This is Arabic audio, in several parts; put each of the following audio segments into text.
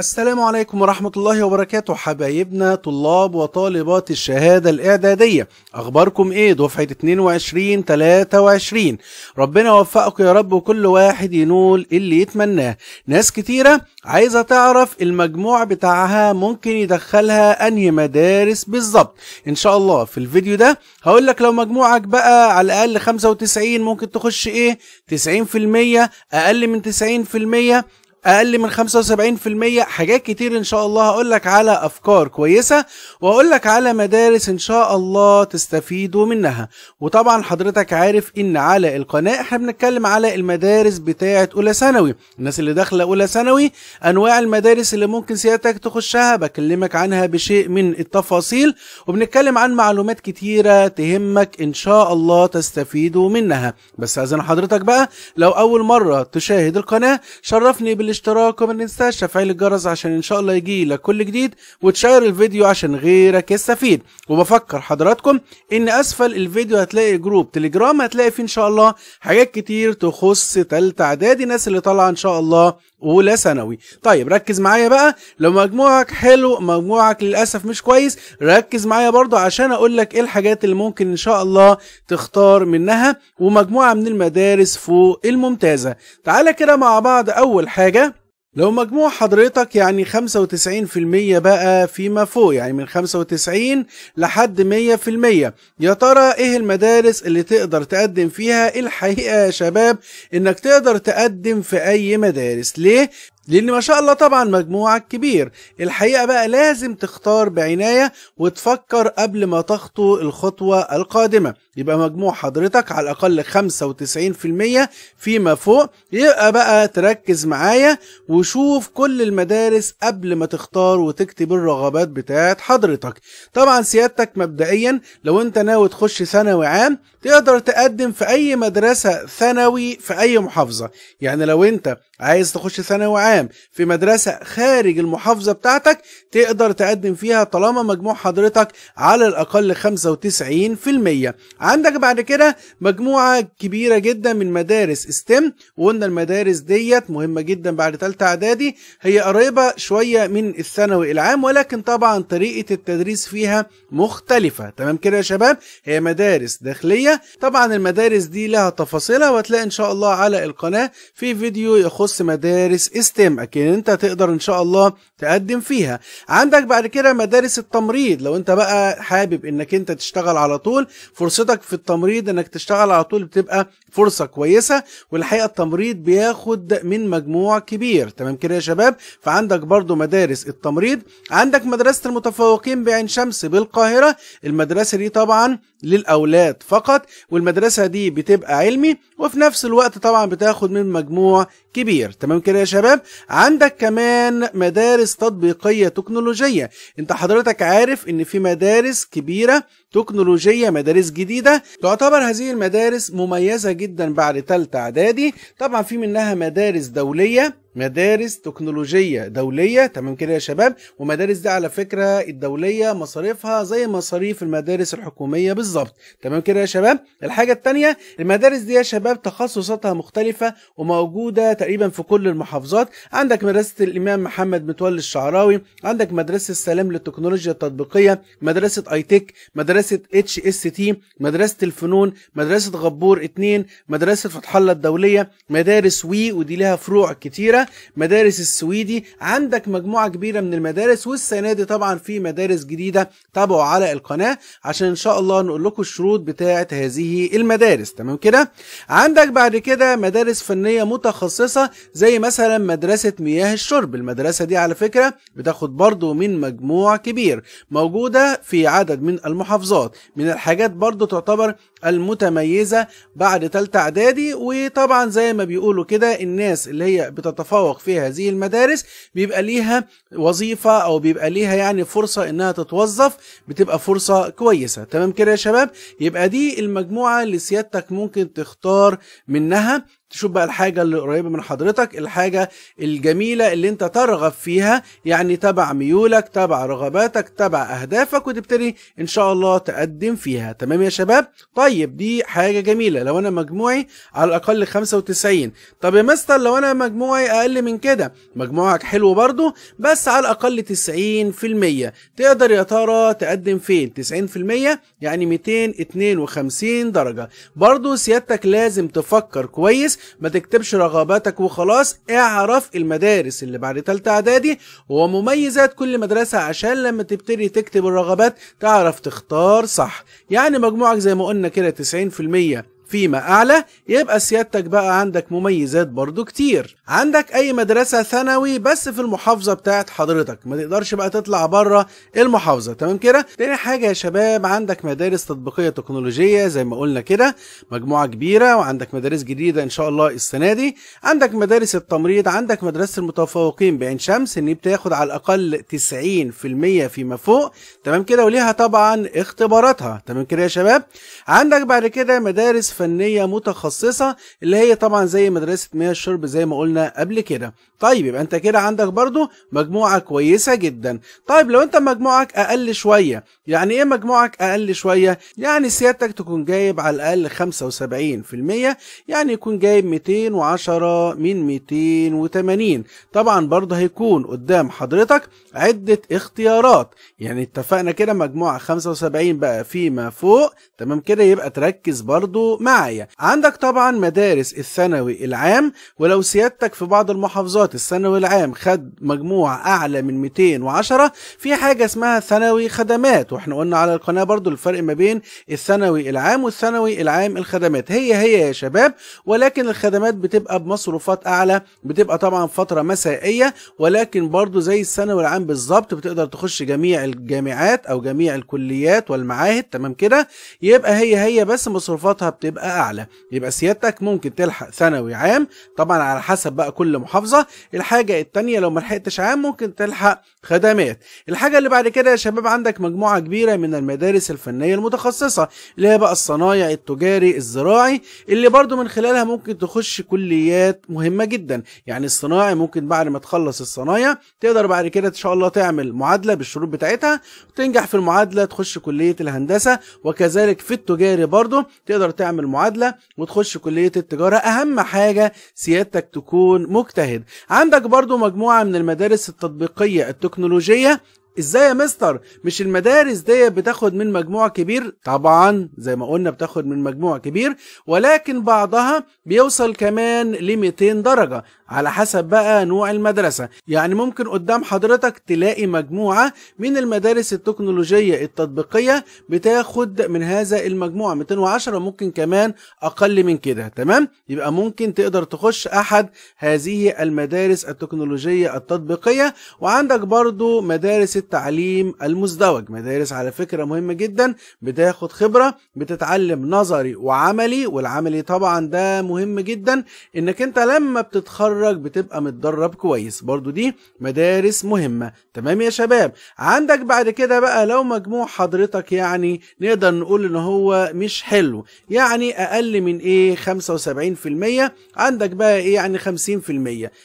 السلام عليكم ورحمة الله وبركاته حبايبنا طلاب وطالبات الشهادة الإعدادية أخباركم إيه دفعة 22 23 ربنا وفقكم يا رب وكل واحد ينول اللي يتمناه ناس كتيرة عايزة تعرف المجموع بتاعها ممكن يدخلها أنهي مدارس بالظبط إن شاء الله في الفيديو ده هقول لك لو مجموعك بقى على الأقل 95 ممكن تخش إيه 90% أقل من 90% اقل من 75% حاجات كتير ان شاء الله هقول لك على افكار كويسه واقول لك على مدارس ان شاء الله تستفيدوا منها وطبعا حضرتك عارف ان على القناه احنا بنتكلم على المدارس بتاعه اولى ثانوي الناس اللي داخله اولى ثانوي انواع المدارس اللي ممكن سيادتك تخشها بكلمك عنها بشيء من التفاصيل وبنتكلم عن معلومات كتيره تهمك ان شاء الله تستفيدوا منها بس اذن حضرتك بقى لو اول مره تشاهد القناه شرفني بال الاشتراك وما ننساش تفعيل الجرس عشان ان شاء الله يجي لك كل جديد وتشير الفيديو عشان غيرك يستفيد وبفكر حضراتكم ان اسفل الفيديو هتلاقي جروب تليجرام هتلاقي فيه ان شاء الله حاجات كتير تخص تالتة اعدادي الناس اللي طالعه ان شاء الله اولى ثانوي طيب ركز معايا بقى لو مجموعك حلو مجموعك للاسف مش كويس ركز معايا برضو عشان اقول لك ايه الحاجات اللي ممكن ان شاء الله تختار منها ومجموعه من المدارس فوق الممتازه تعالى كده مع بعض اول حاجه لو مجموع حضرتك يعني 95% بقى فيما فوق يعني من 95 لحد 100% يا ترى ايه المدارس اللي تقدر تقدم فيها الحقيقة يا شباب انك تقدر تقدم في اي مدارس ليه لان ما شاء الله طبعا مجموعك كبير الحقيقه بقى لازم تختار بعنايه وتفكر قبل ما تخطو الخطوه القادمه يبقى مجموع حضرتك على الاقل 95% فيما فوق يبقى بقى تركز معايا وشوف كل المدارس قبل ما تختار وتكتب الرغبات بتاعه حضرتك طبعا سيادتك مبدئيا لو انت ناوي تخش ثانوي عام تقدر تقدم في اي مدرسه ثانوي في اي محافظه يعني لو انت عايز تخش ثانوي عام في مدرسة خارج المحافظة بتاعتك تقدر تقدم فيها طالما مجموع حضرتك على الأقل 95% عندك بعد كده مجموعة كبيرة جدا من مدارس ستيم وقلنا المدارس ديت مهمة جدا بعد تالتة إعدادي هي قريبة شوية من الثانوي العام ولكن طبعا طريقة التدريس فيها مختلفة تمام كده يا شباب هي مدارس داخلية طبعا المدارس دي لها تفاصيلها وهتلاقي إن شاء الله على القناة في فيديو يخص تخص مدارس استم e أكيد أنت تقدر إن شاء الله تقدم فيها عندك بعد كده مدارس التمريض لو أنت بقى حابب إنك أنت تشتغل على طول فرصتك في التمريض إنك تشتغل على طول بتبقى فرصة كويسة والحقيقة التمريض بياخد من مجموع كبير تمام كده يا شباب فعندك برضو مدارس التمريض عندك مدرسة المتفوقين بعين شمس بالقاهرة المدرسة دي طبعا للأولاد فقط والمدرسة دي بتبقى علمي وفي نفس الوقت طبعا بتاخد من مجموع كبير تمام كده يا شباب عندك كمان مدارس تطبيقيه تكنولوجيه انت حضرتك عارف ان في مدارس كبيره تكنولوجيه مدارس جديده تعتبر هذه المدارس مميزه جدا بعد ثالثه اعدادي طبعا في منها مدارس دوليه مدارس تكنولوجية دولية تمام كده يا شباب ومدارس دي على فكرة الدولية مصاريفها زي مصاريف المدارس الحكومية بالظبط تمام كده يا شباب الحاجة التانية المدارس دي يا شباب تخصصاتها مختلفة وموجودة تقريبا في كل المحافظات عندك مدرسة الإمام محمد متولي الشعراوي عندك مدرسة السلام للتكنولوجيا التطبيقية مدرسة اي تك e مدرسة اتش اس تي مدرسة الفنون مدرسة غبور 2 مدرسة فتح الله الدولية مدارس وي ودي لها فروع كتيرة مدارس السويدي عندك مجموعة كبيرة من المدارس والسنة دي طبعا في مدارس جديدة تابعوا على القناة عشان ان شاء الله نقول لكم الشروط بتاعة هذه المدارس تمام كده عندك بعد كده مدارس فنية متخصصة زي مثلا مدرسة مياه الشرب المدرسة دي على فكرة بتاخد برضو من مجموع كبير موجودة في عدد من المحافظات من الحاجات برضو تعتبر المتميزة بعد تالتة اعدادي وطبعا زي ما بيقولوا كده الناس اللي هي بتتفوق في هذه المدارس بيبقى ليها وظيفة او بيبقى ليها يعني فرصة انها تتوظف بتبقى فرصة كويسة تمام كده يا شباب يبقى دي المجموعة اللي سيادتك ممكن تختار منها تشوف بقى الحاجة اللي قريبة من حضرتك الحاجة الجميلة اللي انت ترغب فيها يعني تبع ميولك تبع رغباتك تبع اهدافك وتبتدي ان شاء الله تقدم فيها تمام يا شباب طيب دي حاجة جميلة لو انا مجموعي على الاقل 95 طب يا مستر لو انا مجموعي اقل من كده مجموعك حلو برضو بس على الاقل 90% تقدر يا ترى تقدم فين 90% يعني 252 درجة برضو سيادتك لازم تفكر كويس ما تكتبش رغباتك وخلاص اعرف المدارس اللي بعد تالتة اعدادي ومميزات كل مدرسة عشان لما تبتدي تكتب الرغبات تعرف تختار صح يعني مجموعك زي ما قلنا كده 90% فيما أعلى يبقى سيادتك بقى عندك مميزات برضو كتير عندك أي مدرسة ثانوي بس في المحافظة بتاعت حضرتك ما تقدرش بقى تطلع بره المحافظة تمام كده تاني حاجة يا شباب عندك مدارس تطبيقية تكنولوجية زي ما قلنا كده مجموعة كبيرة وعندك مدارس جديدة إن شاء الله السنة دي عندك مدارس التمريض عندك مدرسة المتفوقين بعين شمس إن بتاخد على الأقل 90% فيما فوق تمام كده وليها طبعا اختباراتها تمام كده يا شباب عندك بعد كده مدارس فنيه متخصصه اللي هي طبعا زي مدرسه مياه الشرب زي ما قلنا قبل كده طيب يبقى انت كده عندك برضو مجموعه كويسه جدا طيب لو انت مجموعك اقل شويه يعني ايه مجموعك اقل شويه يعني سيادتك تكون جايب على الاقل 75% يعني يكون جايب 210 من 280 طبعا برضه هيكون قدام حضرتك عده اختيارات يعني اتفقنا كده مجموعه 75 بقى فيما فوق تمام كده يبقى تركز برضه معايا عندك طبعا مدارس الثانوي العام ولو سيادتك في بعض المحافظات الثانوي العام خد مجموع اعلى من 210 في حاجه اسمها ثانوي خدمات واحنا قلنا على القناه برضو الفرق ما بين الثانوي العام والثانوي العام الخدمات هي هي يا شباب ولكن الخدمات بتبقى بمصروفات اعلى بتبقى طبعا فتره مسائيه ولكن برضو زي الثانوي العام بالظبط بتقدر تخش جميع الجامعات او جميع الكليات والمعاهد تمام كده يبقى هي هي بس مصروفاتها بتبقى تبقى اعلى يبقى سيادتك ممكن تلحق ثانوي عام طبعا على حسب بقى كل محافظه الحاجه التانية لو ما لحقتش عام ممكن تلحق خدمات الحاجه اللي بعد كده يا شباب عندك مجموعه كبيره من المدارس الفنيه المتخصصه اللي هي بقى الصنايع التجاري الزراعي اللي برضو من خلالها ممكن تخش كليات مهمه جدا يعني الصناعي ممكن بعد ما تخلص الصنايع تقدر بعد كده ان شاء الله تعمل معادله بالشروط بتاعتها وتنجح في المعادله تخش كليه الهندسه وكذلك في التجاري برضو تقدر تعمل تعمل معادله وتخش كليه التجاره اهم حاجه سيادتك تكون مجتهد عندك برضو مجموعه من المدارس التطبيقيه التكنولوجيه ازاي يا مستر مش المدارس دي بتاخد من مجموع كبير طبعا زي ما قلنا بتاخد من مجموع كبير ولكن بعضها بيوصل كمان ل 200 درجه على حسب بقى نوع المدرسة يعني ممكن قدام حضرتك تلاقي مجموعة من المدارس التكنولوجية التطبيقية بتاخد من هذا المجموعة 210 ممكن كمان أقل من كده تمام يبقى ممكن تقدر تخش أحد هذه المدارس التكنولوجية التطبيقية وعندك برضو مدارس التعليم المزدوج مدارس على فكرة مهمة جدا بتاخد خبرة بتتعلم نظري وعملي والعملي طبعا ده مهم جدا انك انت لما بتتخرج بتتخرج بتبقى متدرب كويس برضو دي مدارس مهمة تمام يا شباب عندك بعد كده بقى لو مجموع حضرتك يعني نقدر نقول ان هو مش حلو يعني اقل من ايه 75% عندك بقى ايه يعني 50%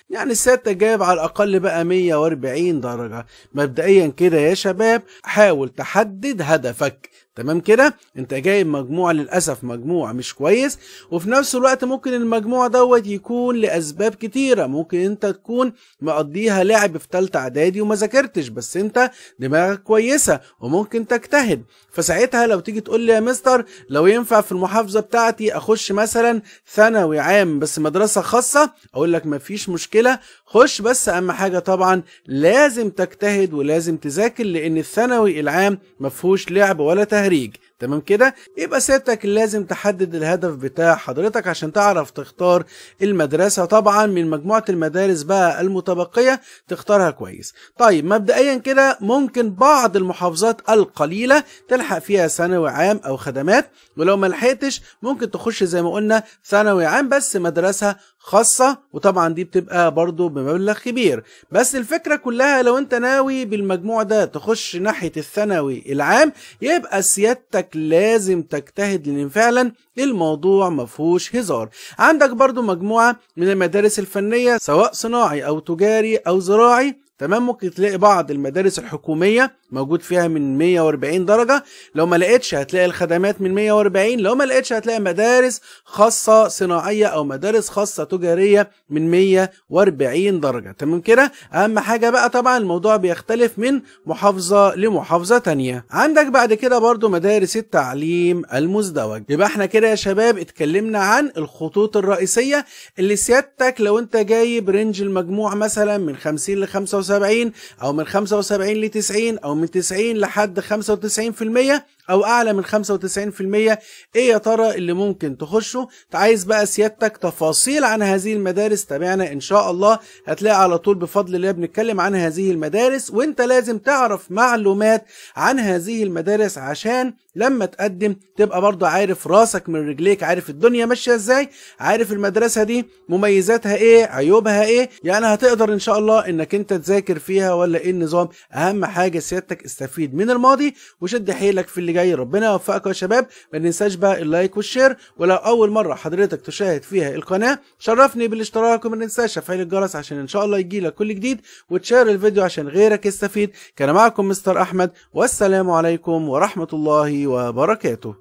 يعني السادة جايب على الاقل بقى 140 درجة مبدئيا كده يا شباب حاول تحدد هدفك تمام كده انت جايب مجموع للاسف مجموع مش كويس وفي نفس الوقت ممكن المجموع دوت يكون لاسباب كتيره ممكن انت تكون مقضيها لعب في ثالثه اعدادي وما ذاكرتش بس انت دماغك كويسه وممكن تجتهد فساعتها لو تيجي تقول لي يا مستر لو ينفع في المحافظه بتاعتي اخش مثلا ثانوي عام بس مدرسه خاصه اقول لك مفيش مشكله خش بس اهم حاجه طبعا لازم تجتهد ولازم تذاكر لان الثانوي العام مفهوش لعب ولا تهديد تهريج تمام كده يبقى سيادتك لازم تحدد الهدف بتاع حضرتك عشان تعرف تختار المدرسه طبعا من مجموعه المدارس بقى المتبقيه تختارها كويس طيب مبدئيا كده ممكن بعض المحافظات القليله تلحق فيها ثانوي عام او خدمات ولو ما لحقتش ممكن تخش زي ما قلنا ثانوي عام بس مدرسه خاصه وطبعا دي بتبقى برضو بمبلغ كبير بس الفكره كلها لو انت ناوي بالمجموع ده تخش ناحيه الثانوي العام يبقى سيادتك انك لازم تجتهد لان فعلا الموضوع مفهوش هزار عندك برضو مجموعة من المدارس الفنية سواء صناعي او تجاري او زراعي تمام ممكن تلاقي بعض المدارس الحكوميه موجود فيها من 140 درجه لو ما لقيتش هتلاقي الخدمات من 140 لو ما لقيتش هتلاقي مدارس خاصه صناعيه او مدارس خاصه تجاريه من 140 درجه تمام كده اهم حاجه بقى طبعا الموضوع بيختلف من محافظه لمحافظه ثانيه عندك بعد كده برضو مدارس التعليم المزدوج يبقى احنا كده يا شباب اتكلمنا عن الخطوط الرئيسيه اللي سيادتك لو انت جايب رينج المجموع مثلا من 50 ل 55 75 او من 75 ل 90 او من 90 لحد 95% او اعلى من 95% ايه يا ترى اللي ممكن تخشه طيب، عايز بقى سيادتك تفاصيل عن هذه المدارس تابعنا ان شاء الله هتلاقي على طول بفضل الله بنتكلم عن هذه المدارس وانت لازم تعرف معلومات عن هذه المدارس عشان لما تقدم تبقى برضه عارف راسك من رجليك عارف الدنيا ماشيه ازاي عارف المدرسه دي مميزاتها ايه عيوبها ايه يعني هتقدر ان شاء الله انك انت تذاكر فيها ولا ايه النظام اهم حاجه سيادتك استفيد من الماضي وشد حيلك في اللي جاي ربنا يوفقك يا شباب ما ننساش بقى اللايك والشير ولو اول مره حضرتك تشاهد فيها القناه شرفني بالاشتراك وما ننساش تفعيل الجرس عشان ان شاء الله يجيلك كل جديد وتشير الفيديو عشان غيرك يستفيد كان معكم مستر احمد والسلام عليكم ورحمه الله وبركاته